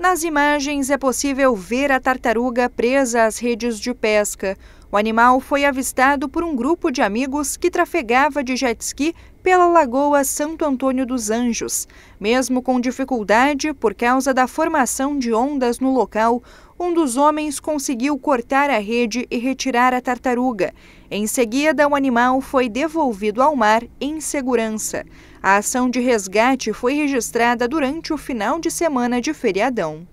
Nas imagens é possível ver a tartaruga presa às redes de pesca. O animal foi avistado por um grupo de amigos que trafegava de jet ski pela Lagoa Santo Antônio dos Anjos. Mesmo com dificuldade por causa da formação de ondas no local, um dos homens conseguiu cortar a rede e retirar a tartaruga. Em seguida, o animal foi devolvido ao mar em segurança. A ação de resgate foi registrada durante o final de semana de feriadão.